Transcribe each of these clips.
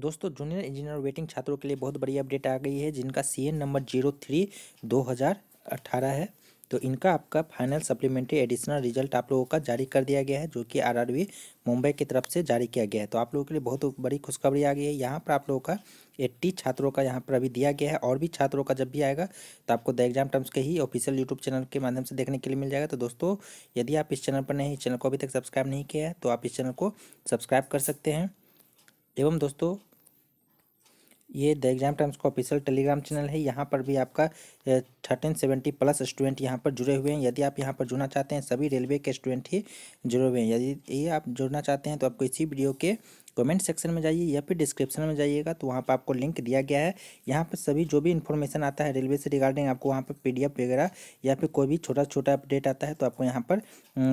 दोस्तों junior engineer waiting छात्रों के लिए बहुत बड़ी अपडेट आ गई है जिनका सी नंबर जीरो थ्री दो हज़ार अट्ठारह है तो इनका आपका फाइनल सप्लीमेंट्री एडिशनल रिजल्ट आप लोगों का जारी कर दिया गया है जो कि आरआरबी मुंबई की तरफ से जारी किया गया है तो आप लोगों के लिए बहुत बड़ी खुशखबरी आ गई है यहाँ पर आप लोगों का एट्टी छात्रों का यहाँ पर अभी दिया गया है और भी छात्रों का जब भी आएगा तो आपको द एग्जाम टर्म्स के ही ऑफिशियल यूट्यूब चैनल के माध्यम से देखने के लिए मिल जाएगा तो दोस्तों यदि आप इस चैनल पर नहीं चैनल को अभी तक सब्सक्राइब नहीं किया है तो आप इस चैनल को सब्सक्राइब कर सकते हैं एवं दोस्तों ये द एग्जाम टाइम्स का ऑफिशियल टेलीग्राम चैनल है यहाँ पर भी आपका थर्टीन सेवेंटी प्लस स्टूडेंट यहाँ पर जुड़े हुए हैं यदि आप यहाँ पर जुड़ना चाहते हैं सभी रेलवे के स्टूडेंट ही जुड़े हुए हैं यदि ये आप जुड़ना चाहते हैं तो आपको इसी वीडियो के कमेंट सेक्शन में जाइए या फिर डिस्क्रिप्शन में जाइएगा तो वहाँ पर आपको लिंक दिया गया है यहाँ पर सभी जो भी इन्फॉर्मेशन आता है रेलवे से रिगार्डिंग आपको वहाँ पर पी वगैरह या फिर कोई भी छोटा छोटा अपडेट आता है तो आपको यहाँ पर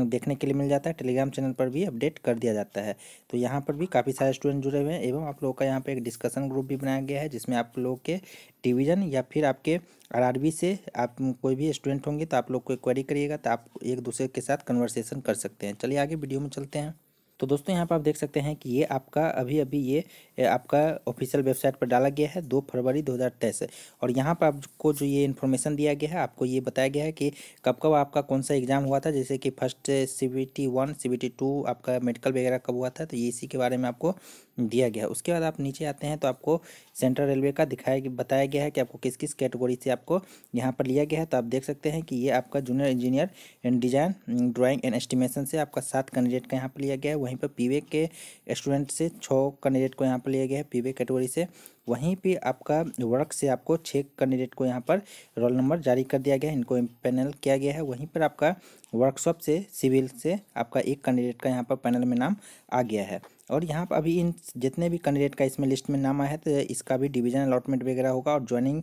देखने के लिए मिल जाता है टेलीग्राम चैनल पर भी अपडेट कर दिया जाता है तो यहाँ पर भी काफ़ी सारे स्टूडेंट जुड़े हुए हैं एवं आप लोगों का यहाँ पर एक डिस्कशन ग्रुप भी बनाया गया है जिसमें आप लोग के डिवीज़न या फिर आपके आरआरबी से आप कोई भी स्टूडेंट होंगे तो आप लोग एक क्वेरी करिएगा तो आप एक दूसरे के साथ कन्वर्सेशन कर सकते हैं चलिए आगे वीडियो में चलते हैं तो दोस्तों यहाँ पर आप देख सकते हैं कि ये आपका अभी अभी ये आपका ऑफिशियल वेबसाइट पर डाला गया है दो फरवरी दो हज़ार तेईस और यहाँ पर आपको जो ये इन्फॉर्मेशन दिया गया है आपको ये बताया गया है कि कब कब आपका कौन सा एग्ज़ाम हुआ था जैसे कि first C B T one C B T two आपका मेडिकल वगैरह कब हुआ था तो ये इसी के बारे में आपको दिया गया है उसके बाद आप नीचे आते हैं तो आपको सेंट्रल रेलवे का दिखाया बताया गया है कि आपको किस किस कैटेगरी से आपको यहाँ पर लिया गया है तो आप देख सकते हैं कि ये आपका junior engineer and design drawing and estimation से आपका सात कैंडिडेट का यहाँ पर लिया गया है वहीं पर पीवे के स्टूडेंट से छः कैंडिडेट को यहाँ पर लिया गया है पीवे कैटेगरी से वहीं पे आपका वर्क से आपको छः कैंडिडेट को यहाँ पर रोल नंबर जारी कर दिया गया है इनको पैनल किया गया है वहीं पर आपका वर्कशॉप से सिविल से आपका एक कैंडिडेट का यहाँ पर पैनल में नाम आ गया है और यहाँ पर अभी इन जितने भी कैंडिडेट का इसमें लिस्ट में नाम आया है तो इसका भी डिवीजन अलाटमेंट वगैरह होगा और ज्वाइनिंग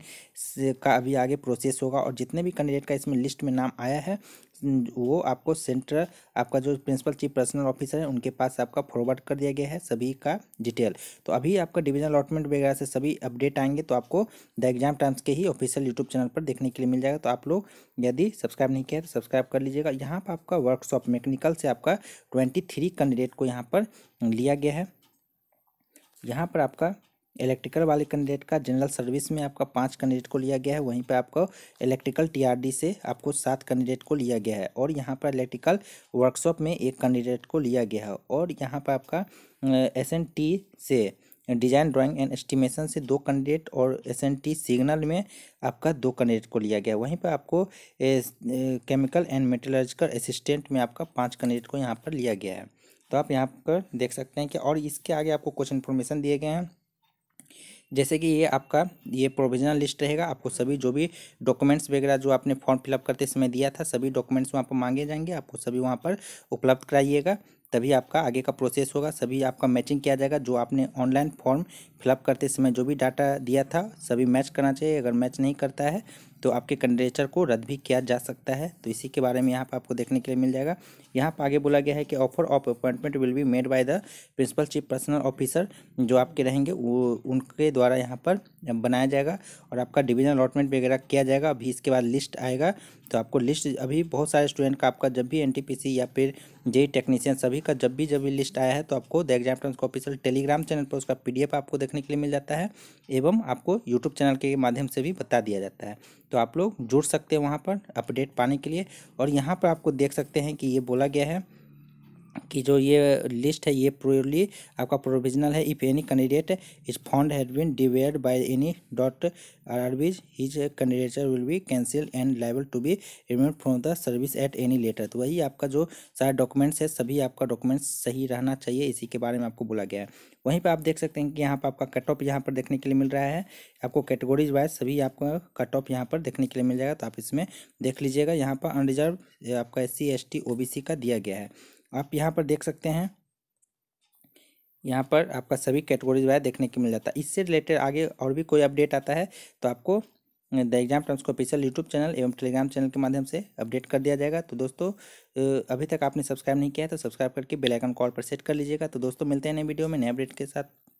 का अभी आगे प्रोसेस होगा और जितने भी कैंडिडेट का इसमें लिस्ट में नाम आया है वो आपको सेंटर आपका जो प्रिंसिपल चीफ पर्सनल ऑफिसर है उनके पास आपका फॉरवर्ड कर दिया गया है सभी का डिटेल तो अभी आपका डिविजन अलॉटमेंट वगैरह से सभी अपडेट आएंगे तो आपको द एग्जाम टाइम्स के ही ऑफिशियल यूट्यूब चैनल पर देखने के लिए मिल जाएगा तो आप लोग यदि सब्सक्राइब नहीं किया तो सब्सक्राइब कर लीजिएगा यहाँ पर आपका वर्कशॉप मैकेनिकल से आपका ट्वेंटी थ्री कैंडिडेट को यहाँ पर लिया गया है यहाँ पर आपका इलेक्ट्रिकल वाले कैंडिडेट का जनरल सर्विस में आपका पाँच कैंडिडेट को लिया गया है वहीं पर आपको इलेक्ट्रिकल टीआरडी से आपको सात कैंडिडेट को लिया गया है और यहाँ पर इलेक्ट्रिकल वर्कशॉप में एक कैंडिडेट को लिया गया है और यहाँ पर आपका एस से डिजाइन ड्राइंग एंड एस्टिमेशन से दो कैंडिडेट और एस एन टी सिग्नल में आपका दो कैंडिडेट को लिया गया वहीं पर आपको केमिकल एंड मेटोलॉजिकल असिस्टेंट में आपका पांच कैंडिडेट को यहाँ पर लिया गया है तो आप यहाँ पर देख सकते हैं कि और इसके आगे आपको कुछ इन्फॉर्मेशन दिए गए हैं जैसे कि ये आपका ये प्रोविजनल लिस्ट रहेगा आपको सभी जो भी डॉक्यूमेंट्स वगैरह जो आपने फॉर्म फिलअप करते समय दिया था सभी डॉक्यूमेंट्स वहाँ पर मांगे जाएंगे आपको सभी वहाँ पर उपलब्ध कराइएगा तभी आपका आगे का प्रोसेस होगा सभी आपका मैचिंग किया जाएगा जो आपने ऑनलाइन फॉर्म फिलअप करते समय जो भी डाटा दिया था सभी मैच करना चाहिए अगर मैच नहीं करता है तो आपके कंडेचर को रद्द भी किया जा सकता है तो इसी के बारे में यहाँ पर आपको देखने के लिए मिल जाएगा यहाँ पर आगे बोला गया है कि offer of appointment will be made by the principal chief personal officer जो आपके रहेंगे वो उनके द्वारा यहाँ पर बनाया जाएगा और आपका डिविजन अलॉटमेंट वगैरह किया जाएगा अभी इसके बाद लिस्ट आएगा तो आपको लिस्ट अभी बहुत सारे स्टूडेंट का आपका जब भी एन या फिर जे टेक्नीशियन e e सभी का जब भी जब भी लिस्ट आया है तो आपको द एग्जाम टर्म्स का टेलीग्राम चैनल पर उसका पी आपको देखने के लिए मिल जाता है एवं आपको यूट्यूब चैनल के माध्यम से भी बता दिया जाता है तो तो आप लोग जुड़ सकते हैं वहाँ पर अपडेट पाने के लिए और यहाँ पर आपको देख सकते हैं कि ये बोला गया है कि जो ये लिस्ट है ये प्योरली आपका प्रोविजनल है if any candidate is found had been डिवेड by any dot R R Bs his candidature will be cancel and liable to be remove from the service at any later तो वही आपका जो सारे documents है सभी आपका डॉक्यूमेंट्स सही रहना चाहिए इसी के बारे में आपको बोला गया है वहीं पर आप देख सकते हैं कि यहाँ पर आपका कट ऑफ यहाँ पर देखने के लिए मिल रहा है आपको कैटेगरीज वाइज सभी आपको कट ऑफ यहाँ पर देखने के लिए मिल जाएगा तो आप इसमें देख लीजिएगा यहाँ पर अनरिजर्व आपका S C S T O B C का दिया गया है आप यहाँ पर देख सकते हैं यहाँ पर आपका सभी कैटेगरीज वाइज देखने को मिल जाता है इससे रिलेटेड आगे और भी कोई अपडेट आता है तो आपको द एग्जाम टर्म्स को ऑफिशियल यूट्यूब चैनल एवं टेलीग्राम चैनल के माध्यम से अपडेट कर दिया जाएगा तो दोस्तों अभी तक आपने सब्सक्राइब नहीं किया है तो सब्सक्राइब करके बेल आइकन कॉल पर सेट कर लीजिएगा तो दोस्तों मिलते हैं नए वीडियो में नए अपडेट के साथ